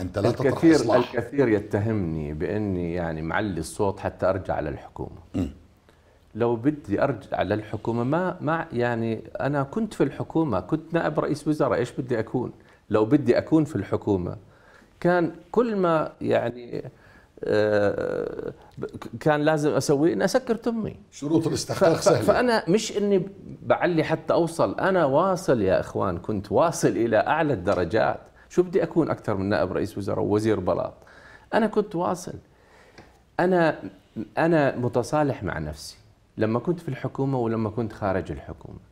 انت لا الكثير تطرح إصلاح. الكثير يتهمني باني يعني معلي الصوت حتى ارجع للحكومه م. لو بدي ارجع للحكومه ما ما يعني انا كنت في الحكومه كنت نائب رئيس وزراء ايش بدي اكون لو بدي اكون في الحكومه كان كل ما يعني آه، كان لازم اسويه اني اسكر تمي شروط الاستحقاق سهله فانا مش اني بعلي حتى اوصل انا واصل يا اخوان كنت واصل الى اعلى الدرجات شو بدي أكون أكثر من نائب رئيس وزراء ووزير بلاط أنا كنت واصل أنا أنا متصالح مع نفسي لما كنت في الحكومة ولما كنت خارج الحكومة